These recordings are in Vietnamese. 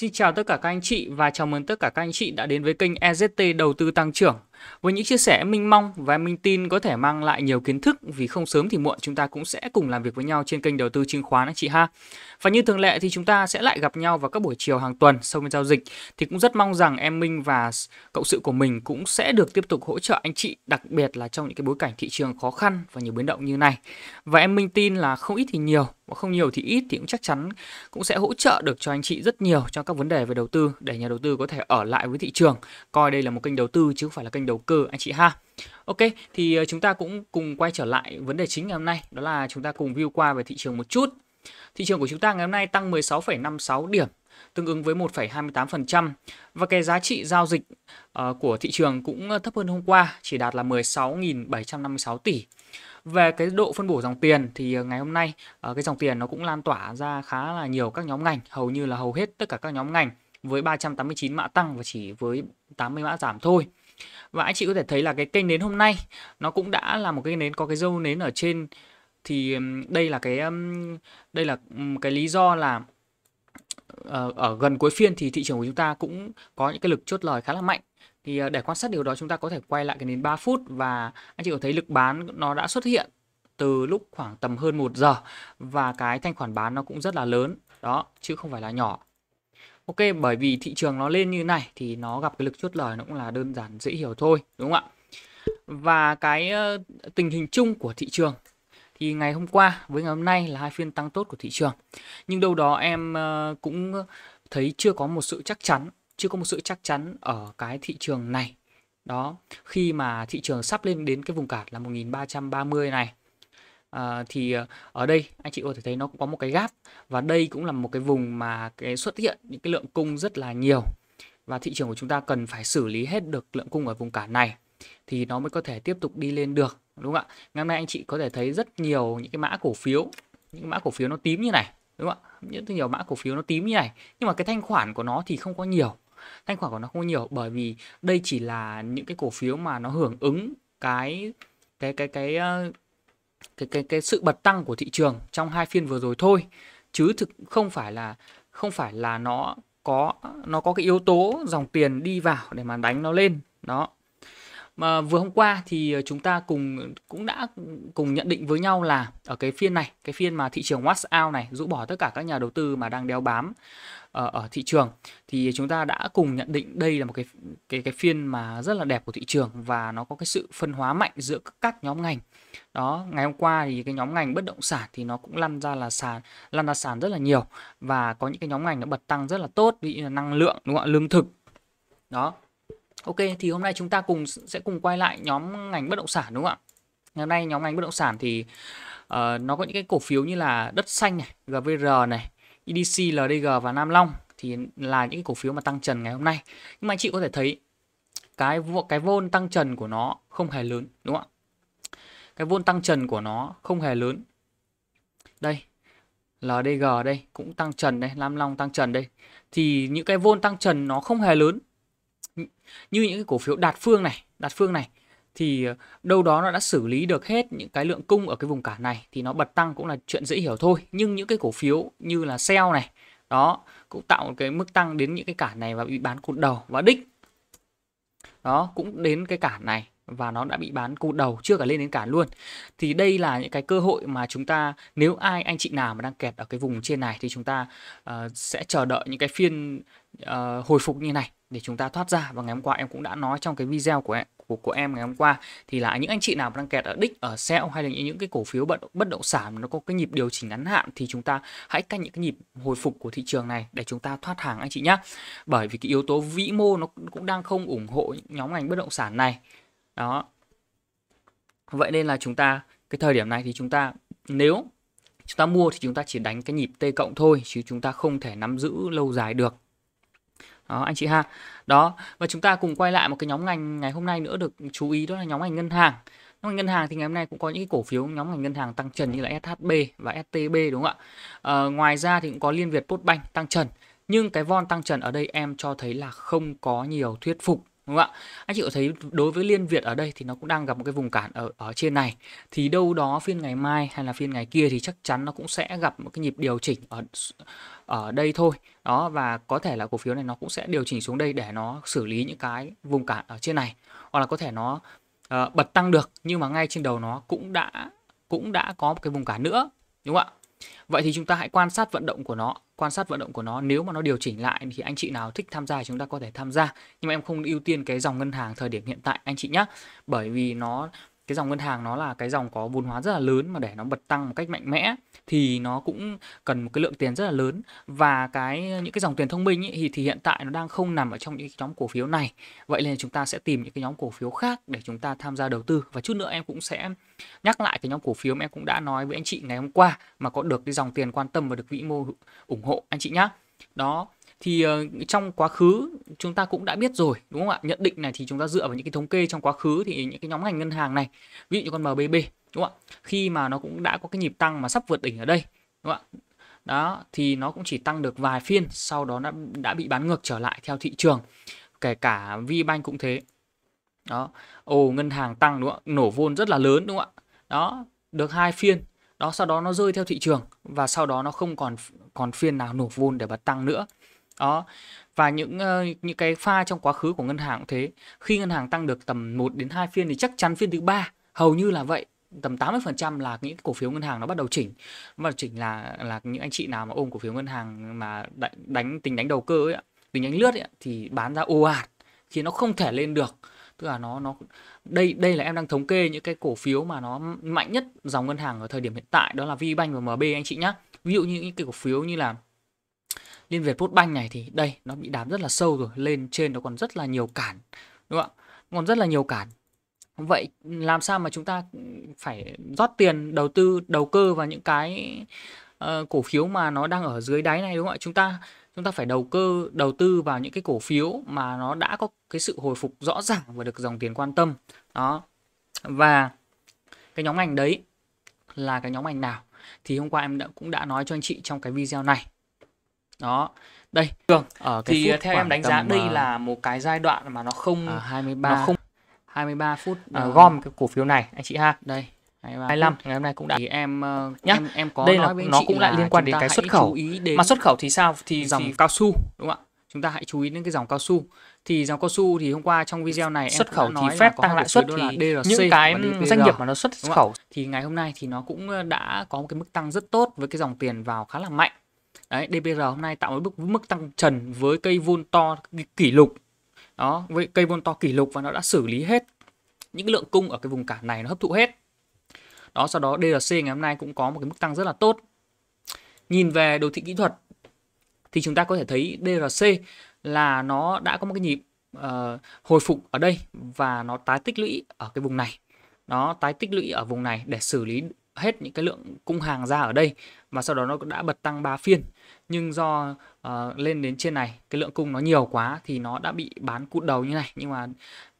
Xin chào tất cả các anh chị và chào mừng tất cả các anh chị đã đến với kênh EZT Đầu tư Tăng trưởng. Với những chia sẻ minh mong và minh tin có thể mang lại nhiều kiến thức vì không sớm thì muộn chúng ta cũng sẽ cùng làm việc với nhau trên kênh đầu tư chứng khoán anh chị ha. Và như thường lệ thì chúng ta sẽ lại gặp nhau vào các buổi chiều hàng tuần sau phiên giao dịch thì cũng rất mong rằng em Minh và cộng sự của mình cũng sẽ được tiếp tục hỗ trợ anh chị đặc biệt là trong những cái bối cảnh thị trường khó khăn và nhiều biến động như này. Và em Minh tin là không ít thì nhiều và không nhiều thì ít thì cũng chắc chắn cũng sẽ hỗ trợ được cho anh chị rất nhiều cho các vấn đề về đầu tư để nhà đầu tư có thể ở lại với thị trường, coi đây là một kênh đầu tư chứ không phải là kênh đầu cơ anh chị ha. Ok, thì ờ, chúng ta cũng cùng quay trở lại vấn đề chính ngày hôm nay, đó là chúng ta cùng view qua về thị trường một chút. Thị trường của chúng ta ngày hôm nay tăng 16,56 điểm, tương ứng với 1,28% và cái giá trị giao dịch uh, của thị trường cũng ờ, thấp hơn hôm qua, chỉ đạt là 16.756 tỷ. Về cái độ phân bổ dòng tiền thì ngày hôm nay uh, cái dòng tiền nó cũng lan tỏa ra khá là nhiều các nhóm ngành, hầu như là hầu hết tất cả các nhóm ngành với 389 mã tăng và chỉ với 80 mã giảm thôi. Và anh chị có thể thấy là cái kênh nến hôm nay nó cũng đã là một cái nến có cái dâu nến ở trên thì đây là cái đây là cái lý do là ở, ờ, ở gần cuối phiên thì thị trường của chúng ta cũng có những cái lực chốt lời khá là mạnh. Thì ờ, để quan sát điều đó chúng ta có thể quay lại cái nến 3 phút và anh chị có thấy lực bán nó đã xuất hiện từ lúc khoảng tầm hơn 1 giờ và cái thanh khoản bán nó cũng rất là lớn đó chứ không phải là nhỏ Ok bởi vì thị trường nó lên như này thì nó gặp cái lực chốt lời nó cũng là đơn giản dễ hiểu thôi đúng không ạ? Và cái tình hình chung của thị trường thì ngày hôm qua với ngày hôm nay là hai phiên tăng tốt của thị trường. Nhưng đâu đó em cũng thấy chưa có một sự chắc chắn, chưa có một sự chắc chắn ở cái thị trường này. Đó, khi mà thị trường sắp lên đến cái vùng cản là 1330 này à, thì ờ, ở đây anh chị có thể thấy nó cũng có một cái gáp và đây cũng là một cái vùng mà cái xuất hiện những cái lượng cung rất là nhiều và thị trường của chúng ta cần phải xử lý hết được lượng cung ở vùng cản này thì nó mới có thể tiếp tục đi lên được đúng không ạ ngày hôm nay anh chị có thể thấy rất nhiều những cái mã cổ phiếu những mã cổ phiếu nó tím như này đúng không ạ những nhiều mã cổ phiếu nó tím như này nhưng mà cái thanh khoản của nó thì không có nhiều thanh khoản của nó không nhiều bởi vì đây chỉ là những cái cổ phiếu mà nó hưởng ứng cái cái cái cái, cái ờ, cái cái cái sự bật tăng của thị trường trong hai phiên vừa rồi thôi chứ thực không phải là không phải là nó có nó có cái yếu tố dòng tiền đi vào để mà đánh nó lên đó mà vừa hôm qua thì ờ, chúng ta cùng ờ, cũng đã cùng nhận định với nhau là ở cái phiên này, cái phiên mà thị trường watch out này rũ bỏ tất cả các nhà đầu tư mà đang đeo bám ở, ờ, ở thị trường thì chúng ta đã cùng nhận định đây là một cái cái cái phiên mà rất là đẹp của thị trường và nó có cái sự phân hóa mạnh giữa các nhóm ngành đó ngày hôm qua thì cái nhóm ngành bất động sản thì nó cũng lăn ra là sàn lăn ra sàn rất là nhiều và có những cái nhóm ngành nó bật tăng rất là tốt ví như là năng lượng đúng không ạ lương thực đó Ok thì hôm nay chúng ta cùng sẽ cùng quay lại nhóm ngành bất động sản đúng không ạ? Ngày hôm nay nhóm ngành bất động sản thì uh, nó có những cái cổ phiếu như là đất xanh này, GVR này, EDC, LDG và Nam Long thì là những cái cổ phiếu mà tăng trần ngày hôm nay. Nhưng mà chị có thể thấy cái cái vôn tăng trần của nó không hề lớn đúng không ạ? Cái vôn tăng trần của nó không hề lớn. Đây, LDG đây cũng tăng trần đây, Nam Long tăng trần đây. Thì những cái vôn tăng trần nó không hề lớn như những cái cổ phiếu đạt phương này đạt phương này thì ờ, đâu đó nó đã xử lý được hết những cái lượng cung ở cái vùng cản này thì nó bật tăng cũng là chuyện dễ hiểu thôi nhưng những cái cổ phiếu như là sell này đó cũng tạo một cái mức tăng đến những cái cản này và bị bán cụt đầu và đích đó cũng đến cái cản này và nó đã bị bán cụt đầu chưa cả lên đến cản luôn thì đây là những cái cơ hội mà chúng ta nếu ai anh chị nào mà đang kẹt ở cái vùng trên này thì chúng ta uh, sẽ chờ đợi những cái phiên uh, hồi phục như này để chúng ta thoát ra và ngày hôm qua em cũng đã nói trong cái video của em của của em ngày hôm qua thì là những anh chị nào đang kẹt ở đích ở sẹo hay là những cái cổ phiếu bất bất động sản nó có cái nhịp điều chỉnh ngắn hạn thì chúng ta hãy canh những cái nhịp hồi phục của thị trường này để chúng ta thoát hàng anh chị nhé bởi vì cái yếu tố vĩ mô nó cũng đang không ủng hộ nhóm ngành bất động sản này đó vậy nên là chúng ta cái thời điểm này thì chúng ta nếu chúng ta mua thì chúng ta chỉ đánh cái nhịp T cộng thôi chứ chúng ta không thể nắm giữ lâu dài được đó anh chị ha đó và chúng ta cùng quay lại một cái nhóm ngành ngày hôm nay nữa được chú ý đó là nhóm ngành ngân hàng nhóm ngành ngân hàng thì ngày hôm nay cũng có những cổ phiếu nhóm ngành ngân hàng tăng trần như là SHB và STB đúng không ạ à, ngoài ra thì cũng có Liên Việt Postbank tăng trần nhưng cái von tăng trần ở đây em cho thấy là không có nhiều thuyết phục đúng không ạ anh chị có thấy đối với liên việt ở đây thì nó cũng đang gặp một cái vùng cản ở ở trên này thì đâu đó phiên ngày mai hay là phiên ngày kia thì chắc chắn nó cũng sẽ gặp một cái nhịp điều chỉnh ở ở đây thôi đó và có thể là cổ phiếu này nó cũng sẽ điều chỉnh xuống đây để nó xử lý những cái vùng cản ở trên này hoặc là có thể nó uh, bật tăng được nhưng mà ngay trên đầu nó cũng đã cũng đã có một cái vùng cản nữa đúng không ạ vậy thì chúng ta hãy quan sát vận động của nó quan sát vận động của nó nếu mà nó điều chỉnh lại thì anh chị nào thích tham gia chúng ta có thể tham gia nhưng mà em không ưu tiên cái dòng ngân hàng thời điểm hiện tại anh chị nhé bởi vì nó cái dòng ngân hàng nó là cái dòng có vốn hóa rất là lớn mà để nó bật tăng một cách mạnh mẽ thì nó cũng cần một cái lượng tiền rất là lớn và cái những cái dòng tiền thông minh ấy, thì, thì hiện tại nó đang không nằm ở trong những cái nhóm cổ phiếu này vậy nên chúng ta sẽ tìm những cái nhóm cổ phiếu khác để chúng ta tham gia đầu tư và chút nữa em cũng sẽ nhắc lại cái nhóm cổ phiếu mà em cũng đã nói với anh chị ngày hôm qua mà có được cái dòng tiền quan tâm và được vĩ mô ủng hộ anh chị nhá đó thì uh, trong quá khứ chúng ta cũng đã biết rồi đúng không ạ nhận định này thì chúng ta dựa vào những cái thống kê trong quá khứ thì những cái nhóm ngành ngân hàng này ví dụ như con MBB đúng không ạ khi mà nó cũng đã có cái nhịp tăng mà sắp vượt đỉnh ở đây đúng không ạ đó thì nó cũng chỉ tăng được vài phiên sau đó đã đã bị bán ngược trở lại theo thị trường kể cả VBank cũng thế đó ồ ngân hàng tăng đúng không ạ nổ vôn rất là lớn đúng không ạ đó được hai phiên đó sau đó nó rơi theo thị trường và sau đó nó không còn còn phiên nào nổ vôn để bật tăng nữa đó. Và những uh, những cái pha trong quá khứ của ngân hàng cũng thế. Khi ngân hàng tăng được tầm 1 đến 2 phiên thì chắc chắn phiên thứ ba hầu như là vậy tầm 80% là những cổ phiếu ngân hàng nó bắt đầu chỉnh và chỉnh là là những anh chị nào mà ôm cổ phiếu ngân hàng mà đánh, đánh tính đánh đầu cơ ấy tính đánh lướt ấy, thì bán ra ồ ạt khi nó không thể lên được tức là nó nó đây đây là em đang thống kê những cái cổ phiếu mà nó mạnh nhất dòng ngân hàng ở thời điểm hiện tại đó là VBank và MB anh chị nhé ví dụ như những cái cổ phiếu như là Liên Việt banh này thì đây nó bị đám rất là sâu rồi lên trên nó còn rất là nhiều cản đúng không ạ còn rất là nhiều cản vậy làm sao mà chúng ta phải rót tiền đầu tư đầu cơ vào những cái uh, cổ phiếu mà nó đang ở dưới đáy này đúng không ạ chúng ta chúng ta phải đầu cơ đầu tư vào những cái cổ phiếu mà nó đã có cái sự hồi phục rõ ràng và được dòng tiền quan tâm đó và cái nhóm ngành đấy là cái nhóm ngành nào thì hôm qua em đã, cũng đã nói cho anh chị trong cái video này đó đây cường vâng, ở ờ, cái thì ờ, theo em đánh giá đây ờ, là một cái giai đoạn mà nó không à, 23 nó không 23 phút à, uh... gom cái cổ phiếu này anh chị ha đây 23 25 ngày hôm nay cũng đã thì em nhá em, em có đây nói là với nó cũng lại liên quan đến cái xuất khẩu đến... mà xuất khẩu thì sao thì dòng thì... cao su đúng không ạ chúng ta hãy chú ý đến cái dòng cao su thì dòng cao su thì hôm qua trong video này xuất khẩu nói thì phép tăng lãi suất thì DRC những cái doanh nghiệp mà nó xuất khẩu thì ngày hôm nay thì nó cũng đã có một cái mức tăng rất tốt với cái dòng tiền vào khá là mạnh đấy DPR hôm nay tạo một mức mức tăng trần với cây vôn to kỷ lục đó với cây vôn to kỷ lục và nó đã xử lý hết những lượng cung ở cái vùng cản này nó hấp thụ hết đó sau đó DRC ngày hôm nay cũng có một cái mức tăng rất là tốt nhìn về đồ thị kỹ thuật thì chúng ta có thể thấy DRC là nó đã có một cái nhịp uh, hồi phục ở đây và nó tái tích lũy ở cái vùng này nó tái tích lũy ở vùng này để xử lý hết những cái lượng cung hàng ra ở đây và sau đó nó đã bật tăng 3 phiên nhưng do uh, lên đến trên này cái lượng cung nó nhiều quá thì nó đã bị bán cụt đầu như này nhưng mà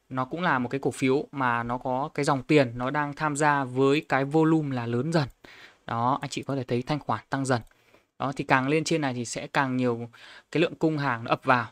nó cũng là một cái cổ phiếu mà nó có cái dòng tiền nó đang tham gia với cái volume là lớn dần đó anh chị có thể thấy thanh khoản tăng dần đó thì càng lên trên này thì sẽ càng nhiều cái lượng cung hàng nó ập vào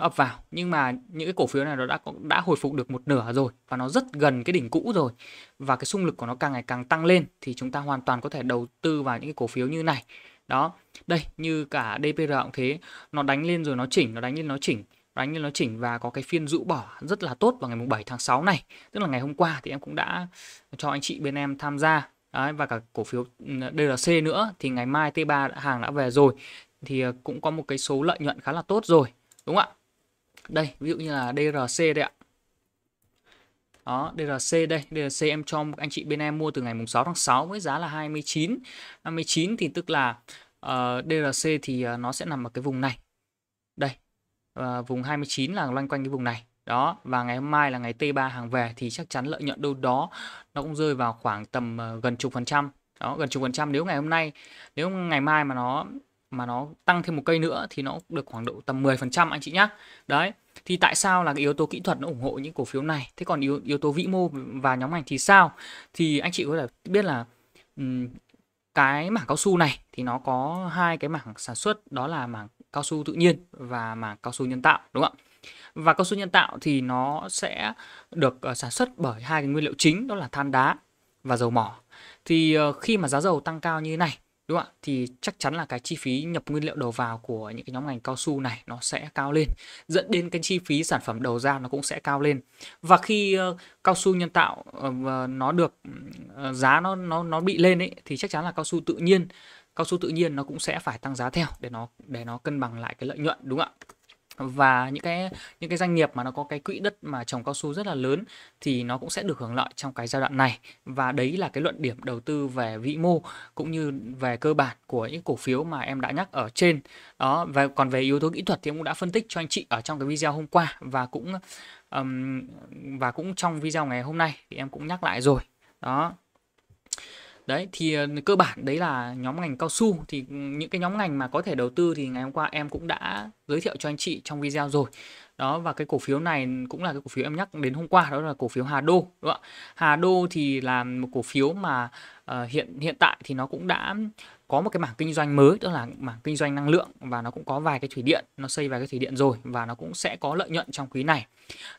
nó ập vào nhưng mà những cái cổ phiếu này nó đã đã hồi phục được một nửa rồi và nó rất gần cái đỉnh cũ rồi và cái xung lực của nó càng ngày càng tăng lên thì chúng ta hoàn toàn có thể đầu tư vào những cái cổ phiếu như này đó đây như cả DPR cũng thế nó đánh lên rồi nó chỉnh nó đánh lên nó chỉnh đánh lên nó chỉnh và có cái phiên rũ bỏ rất là tốt vào ngày mùng 7 tháng 6 này tức là ngày hôm qua thì em cũng đã cho anh chị bên em tham gia Đấy, và cả cổ phiếu ừ, DRC nữa thì ngày mai T3 hàng đã về rồi thì ờ, cũng có một cái số lợi nhuận khá là tốt rồi đúng không ạ đây ví dụ như là DRC đây ạ đó DRC đây DRC em cho anh chị bên em mua từ ngày mùng 6 tháng 6 với giá là 29 29 thì tức là uh, ờ, DRC thì ờ, nó sẽ nằm ở cái vùng này đây uh, vùng 29 là loanh quanh cái vùng này đó và ngày hôm mai là ngày T3 hàng về thì chắc chắn lợi nhuận đâu đó nó cũng rơi vào khoảng tầm uh, gần chục phần trăm đó gần chục phần trăm nếu ngày hôm nay nếu ngày mai mà nó mà nó tăng thêm một cây nữa thì nó được khoảng độ tầm 10% anh chị nhá. Đấy. Thì tại sao là cái yếu tố kỹ thuật nó ủng hộ những cổ phiếu này? Thế còn yếu yếu tố vĩ mô và nhóm ngành thì sao? Thì anh chị có thể biết là um, cái mảng cao su này thì nó có hai cái mảng sản xuất đó là mảng cao su tự nhiên và mảng cao su nhân tạo đúng không ạ? Và cao su nhân tạo thì nó sẽ được ờ, sản xuất bởi hai cái nguyên liệu chính đó là than đá và dầu mỏ. Thì ờ, khi mà giá dầu tăng cao như thế này đúng không ạ thì chắc chắn là cái chi phí nhập nguyên liệu đầu vào của những cái nhóm ngành cao su này nó sẽ cao lên dẫn đến cái chi phí sản phẩm đầu ra nó cũng sẽ cao lên và khi uh, cao su nhân tạo uh, nó được uh, giá nó nó nó bị lên ấy thì chắc chắn là cao su tự nhiên cao su tự nhiên nó cũng sẽ phải tăng giá theo để nó để nó cân bằng lại cái lợi nhuận đúng không ạ và những cái những cái doanh nghiệp mà nó có cái quỹ đất mà trồng cao su rất là lớn thì nó cũng sẽ được hưởng lợi trong cái giai đoạn này và đấy là cái luận điểm đầu tư về vĩ mô cũng như về cơ bản của những cổ phiếu mà em đã nhắc ở trên đó và còn về yếu tố kỹ thuật thì em cũng đã phân tích cho anh chị ở trong cái video hôm qua và cũng um, và cũng trong video ngày hôm nay thì em cũng nhắc lại rồi đó đấy thì ờ, cơ bản đấy là nhóm ngành cao su thì những cái nhóm ngành mà có thể đầu tư thì ngày hôm qua em cũng đã giới thiệu cho anh chị trong video rồi đó và cái cổ phiếu này cũng là cái cổ phiếu em nhắc đến hôm qua đó là cổ phiếu Hà Đô đúng không ạ Hà Đô thì là một cổ phiếu mà uh, hiện hiện tại thì nó cũng đã có một cái mảng kinh doanh mới tức là mảng kinh doanh năng lượng và nó cũng có vài cái thủy điện nó xây vài cái thủy điện rồi và nó cũng sẽ có lợi nhuận trong quý này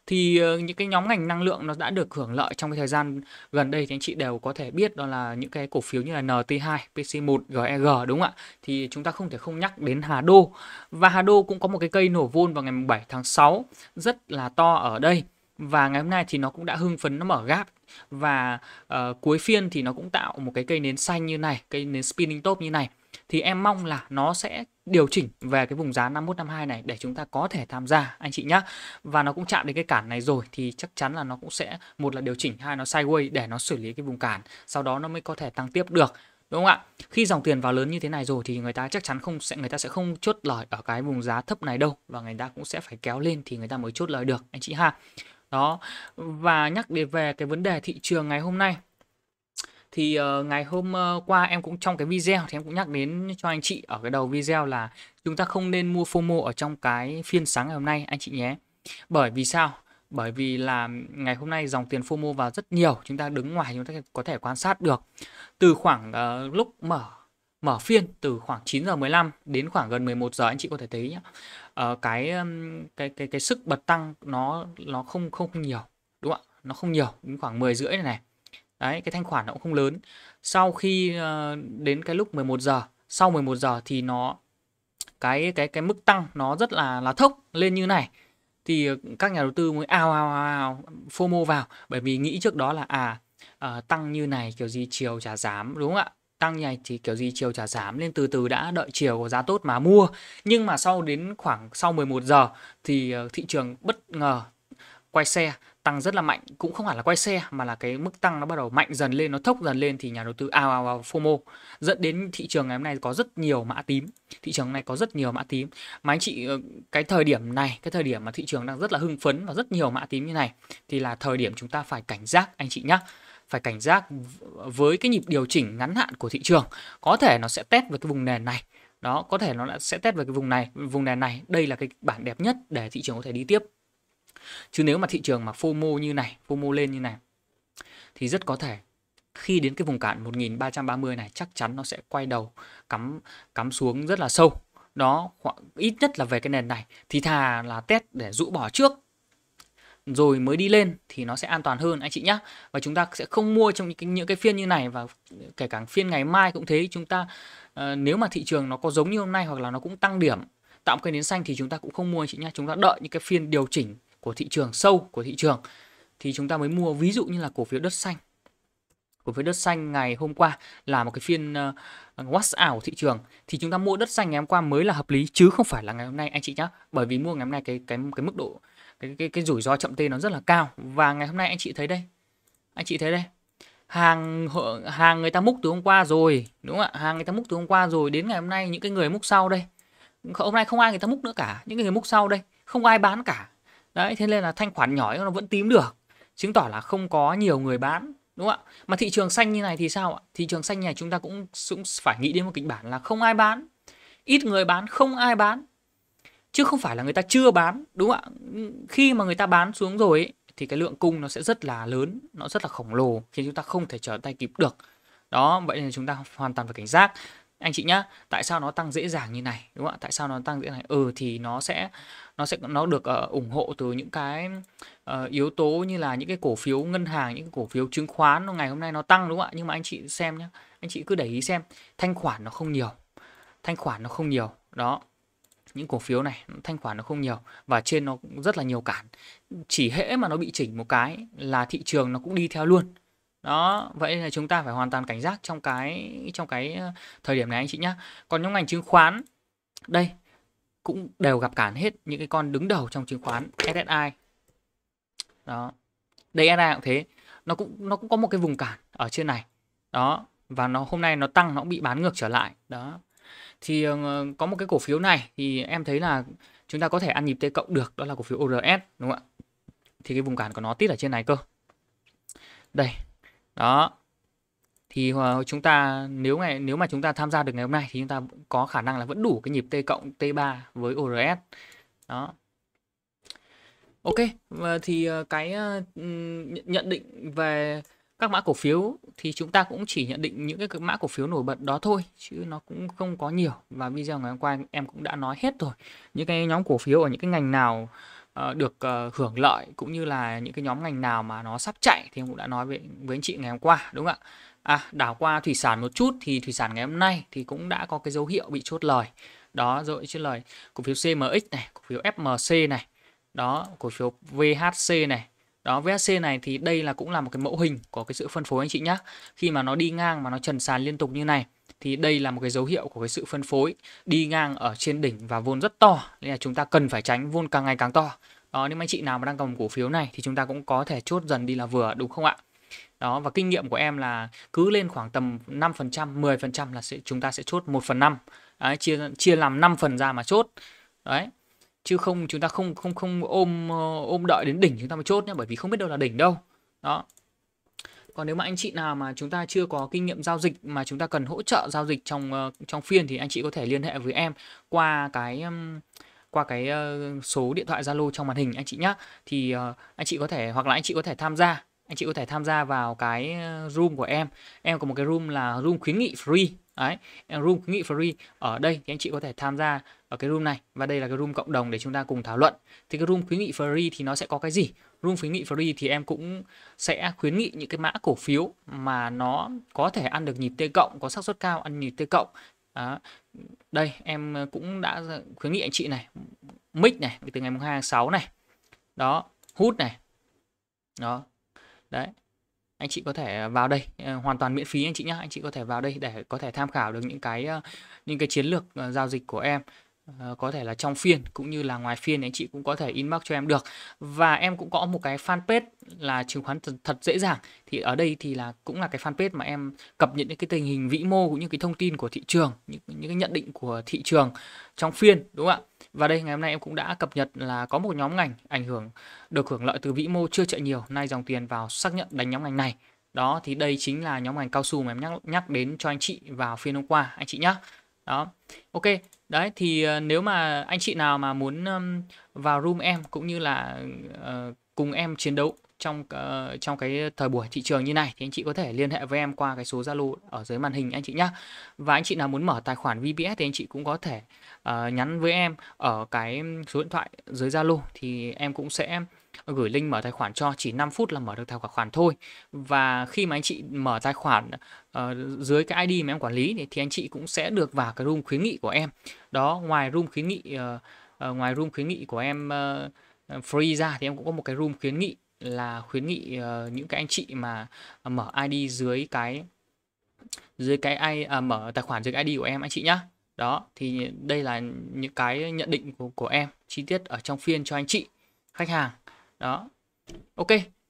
thì ờ, những cái nhóm ngành năng lượng nó đã được hưởng lợi trong cái thời gian gần đây thì anh chị đều có thể biết đó là những cái cổ phiếu như là NT2, PC1, GEG đúng không ạ? Thì chúng ta không thể không nhắc đến Hà Đô và Hà Đô cũng có một cái cây nổ vôn vào ngày 7 tháng 6 rất là to ở đây và ngày hôm nay thì nó cũng đã hưng phấn nó mở gap và uh, cuối phiên thì nó cũng tạo một cái cây nến xanh như này cây nến spinning top như này thì em mong là nó sẽ điều chỉnh về cái vùng giá 5152 này để chúng ta có thể tham gia anh chị nhá. Và nó cũng chạm đến cái cản này rồi thì chắc chắn là nó cũng sẽ một là điều chỉnh hai nó sideways để nó xử lý cái vùng cản, sau đó nó mới có thể tăng tiếp được. Đúng không ạ? Khi dòng tiền vào lớn như thế này rồi thì người ta chắc chắn không sẽ người ta sẽ không chốt lời ở cái vùng giá thấp này đâu và người ta cũng sẽ phải kéo lên thì người ta mới chốt lời được anh chị ha đó và nhắc đến về cái vấn đề thị trường ngày hôm nay thì uh, ngày hôm ờ, qua em cũng trong cái video thì em cũng nhắc đến cho anh chị ở cái đầu video là chúng ta không nên mua FOMO ở trong cái phiên sáng ngày hôm nay anh chị nhé bởi vì sao bởi vì là ngày hôm nay dòng tiền FOMO vào rất nhiều chúng ta đứng ngoài chúng ta có thể quan sát được từ khoảng uh, lúc mở mở phiên từ khoảng 9 giờ 15 đến khoảng gần 11 giờ anh chị có thể thấy nhé uh, ờ, cái cái cái cái sức bật tăng nó nó không không nhiều đúng không ạ nó không nhiều đến khoảng 10 rưỡi này này đấy cái thanh khoản nó cũng không lớn sau khi uh, đến cái lúc 11 giờ sau 11 giờ thì nó cái cái cái mức tăng nó rất là là thốc lên như này thì ờ, các nhà đầu tư mới ao ao ao, ao FOMO vào bởi vì nghĩ trước đó là à uh, tăng như này kiểu gì chiều chả dám đúng không ạ tăng nhảy thì kiểu gì chiều trả giảm nên từ từ đã đợi chiều của giá tốt mà mua nhưng mà sau đến khoảng sau 11 giờ thì ờ, thị trường bất ngờ quay xe tăng rất là mạnh cũng không hẳn là quay xe mà là cái mức tăng nó bắt đầu mạnh dần lên nó thốc dần lên thì nhà đầu tư ao ao ao fomo dẫn đến thị trường ngày hôm nay có rất nhiều mã tím thị trường này có rất nhiều mã tím mà anh chị ờ, cái thời điểm này cái thời điểm mà thị trường đang rất là hưng phấn và rất nhiều mã tím như này thì là thời điểm chúng ta phải cảnh giác anh chị nhé phải cảnh giác với cái nhịp điều chỉnh ngắn hạn của thị trường có thể nó sẽ test về cái vùng nền này đó có thể nó sẽ test về cái vùng này vùng nền này đây là cái bản đẹp nhất để thị trường có thể đi tiếp chứ nếu mà thị trường mà FOMO như này FOMO lên như này thì rất có thể khi đến cái vùng cản 1330 này chắc chắn nó sẽ quay đầu cắm cắm xuống rất là sâu đó khoảng, ít nhất là về cái nền này thì thà là test để rũ bỏ trước rồi mới đi lên thì nó sẽ an toàn hơn anh chị nhé và chúng ta sẽ không mua trong những cái, những cái phiên như này và kể cả phiên ngày mai cũng thế chúng ta uh, nếu mà thị trường nó có giống như hôm nay hoặc là nó cũng tăng điểm tạo cây nến xanh thì chúng ta cũng không mua anh chị nhé chúng ta đợi những cái phiên điều chỉnh của thị trường sâu của thị trường thì chúng ta mới mua ví dụ như là cổ phiếu đất xanh cổ phiếu đất xanh ngày hôm qua là một cái phiên uh, ờ, wash out thị trường thì chúng ta mua đất xanh ngày hôm qua mới là hợp lý chứ không phải là ngày hôm nay anh chị nhé bởi vì mua ngày hôm nay cái cái cái mức độ cái cái cái rủi ro chậm tê nó rất là cao và ngày hôm nay anh chị thấy đây anh chị thấy đây hàng hàng người ta múc từ hôm qua rồi đúng không ạ hàng người ta múc từ hôm qua rồi đến ngày hôm nay những cái người múc sau đây hôm nay không ai người ta múc nữa cả những người múc sau đây không ai bán cả đấy thế nên là thanh khoản nhỏ nó vẫn tím được chứng tỏ là không có nhiều người bán đúng không ạ mà thị trường xanh như này thì sao ạ thị trường xanh này chúng ta cũng cũng phải nghĩ đến một kịch bản là không ai bán ít người bán không ai bán chứ không phải là người ta chưa bán đúng không ạ khi mà người ta bán xuống rồi ấy, thì cái lượng cung nó sẽ rất là lớn nó rất là khổng lồ khiến chúng ta không thể trở tay kịp được đó vậy nên chúng ta hoàn toàn phải cảnh giác anh chị nhá tại sao nó tăng dễ dàng như này đúng không ạ tại sao nó tăng dễ này ừ thì nó sẽ nó sẽ nó được uh, ủng hộ từ những cái uh, yếu tố như là những cái cổ phiếu ngân hàng những cái cổ phiếu chứng khoán ngày hôm nay nó tăng đúng không ạ nhưng mà anh chị xem nhá anh chị cứ để ý xem thanh khoản nó không nhiều thanh khoản nó không nhiều đó những cổ phiếu này thanh khoản nó không nhiều và trên nó cũng rất là nhiều cản chỉ hễ mà nó bị chỉnh một cái là thị trường nó cũng đi theo luôn đó vậy là chúng ta phải hoàn toàn cảnh giác trong cái trong cái ờ, thời điểm này anh chị nhé còn nhóm ngành chứng khoán đây cũng đều gặp cản hết những cái con đứng đầu trong chứng khoán SSI đó đây SSI cũng thế nó cũng nó cũng có một cái vùng cản ở trên này đó và nó hôm nay nó tăng nó cũng bị bán ngược trở lại đó thì ờ, có một cái cổ phiếu này thì em thấy là chúng ta có thể ăn nhịp T cộng được đó là cổ phiếu ORS đúng không ạ thì cái vùng cản của nó tít ở trên này cơ đây đó thì ờ, chúng ta nếu ngày nếu mà chúng ta tham gia được ngày hôm nay thì chúng ta có khả năng là vẫn đủ cái nhịp T cộng T3 với ORS đó ok và thì ờ, cái nhận định về các mã cổ phiếu thì chúng ta cũng chỉ nhận định những cái mã cổ phiếu nổi bật đó thôi chứ nó cũng không có nhiều và video ngày hôm qua em cũng đã nói hết rồi những cái nhóm cổ phiếu ở những cái ngành nào uh, được uh, hưởng lợi cũng như là những cái nhóm ngành nào mà nó sắp chạy thì em cũng đã nói với với anh chị ngày hôm qua đúng không ạ à đảo qua thủy sản một chút thì thủy sản ngày hôm nay thì cũng đã có cái dấu hiệu bị chốt lời đó rồi chốt lời cổ phiếu CMX này cổ phiếu FMC này đó cổ phiếu VHC này đó, với HC này thì đây là cũng là một cái mẫu hình có cái sự phân phối anh chị nhé. Khi mà nó đi ngang mà nó trần sàn liên tục như này thì đây là một cái dấu hiệu của cái sự phân phối đi ngang ở trên đỉnh và vôn rất to. Nên là chúng ta cần phải tránh vôn càng ngày càng to. Đó, nếu anh chị nào mà đang cầm cổ phiếu này thì chúng ta cũng có thể chốt dần đi là vừa đúng không ạ? Đó và kinh nghiệm của em là cứ lên khoảng tầm 5%, 10% là sẽ chúng ta sẽ chốt 1 phần 5. Đấy, chia chia làm 5 phần ra mà chốt. Đấy, chứ không chúng ta không không không ôm ờ, ôm đợi đến đỉnh chúng ta mới chốt nhé bởi vì không biết đâu là đỉnh đâu đó còn nếu mà anh chị nào mà chúng ta chưa có kinh nghiệm giao dịch mà chúng ta cần hỗ trợ giao dịch trong ờ, trong phiên thì anh chị có thể liên hệ với em qua cái qua cái ờ, số điện thoại Zalo trong màn hình anh chị nhé thì anh chị có thể hoặc là anh chị có thể tham gia anh chị có thể tham gia vào cái ờ, room của em em có một cái room là room khuyến nghị free đấy room khuyến nghị free ở đây thì anh chị có thể tham gia ở cái room này và đây là cái room cộng đồng để chúng ta cùng thảo luận thì cái room khuyến nghị free thì nó sẽ có cái gì room khuyến nghị free thì em cũng sẽ khuyến nghị những cái mã cổ phiếu mà nó có thể ăn được nhịp T cộng có xác suất cao ăn nhịp T cộng đó. đây em cũng đã khuyến nghị anh chị này mic này từ ngày mùng 2 tháng 6 này đó hút này đó đấy anh chị có thể à, vào đây à, hoàn toàn miễn phí anh chị nhé anh chị có thể vào đây để có thể tham khảo được những cái à, những cái chiến lược giao dịch của em Ờ, có thể là trong phiên cũng như là ngoài phiên anh chị cũng có thể inbox cho em được và em cũng có một cái fanpage là chứng khoán thật, thật dễ dàng thì ở đây thì là cũng là cái fanpage mà em cập nhật những cái tình hình vĩ mô cũng như cái thông tin của thị trường những những cái nhận định của thị trường trong phiên đúng không ạ và đây ngày hôm nay em cũng đã cập nhật là có một nhóm ngành ảnh hưởng được hưởng lợi từ vĩ mô chưa chạy nhiều nay dòng tiền vào xác nhận đánh nhóm ngành này đó thì đây chính là nhóm ngành cao su mà em nhắc nhắc đến cho anh chị vào phiên hôm qua anh chị nhé đó ok đấy thì ờ, nếu mà anh chị nào mà muốn vào room em cũng như là ờ, cùng em chiến đấu trong uh, trong cái thời buổi thị trường như này thì anh chị có thể liên hệ với em qua cái số Zalo ở dưới màn hình anh chị nhá. Và anh chị nào muốn mở tài khoản VPS thì anh chị cũng có thể uh, nhắn với em ở cái số điện thoại dưới Zalo thì em cũng sẽ Ờ, gửi link mở tài khoản cho chỉ 5 phút là mở được tài khoản thôi và khi mà anh chị mở tài khoản uh, dưới cái ID mà em quản lý thì, thì anh chị cũng sẽ được vào cái room khuyến nghị của em đó ngoài room khuyến nghị uh, uh, ngoài room khuyến nghị của em uh, free ra thì em cũng có một cái room khuyến nghị là khuyến nghị uh, những cái anh chị mà mở ID dưới cái dưới cái ai à, mở tài khoản dưới cái ID của em anh chị nhá. Đó thì đây là những cái nhận định của của em chi tiết ở trong phiên cho anh chị khách hàng đó ok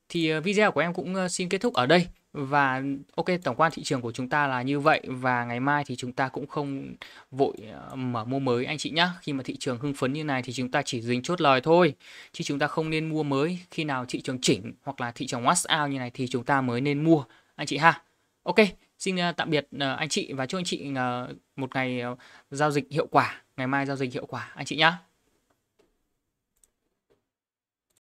thì ờ, video của em cũng ờ, xin kết thúc ở đây và ok tổng quan thị trường của chúng ta là như vậy và ngày mai thì chúng ta cũng không vội ờ, mở mua mới anh chị nhá khi mà thị trường hưng phấn như này thì chúng ta chỉ dính chốt lời thôi chứ chúng ta không nên mua mới khi nào thị trường chỉnh hoặc là thị trường wash out như này thì chúng ta mới nên mua anh chị ha ok xin tạm biệt anh chị và chúc anh chị một ngày giao dịch hiệu quả ngày mai giao dịch hiệu quả anh chị nhá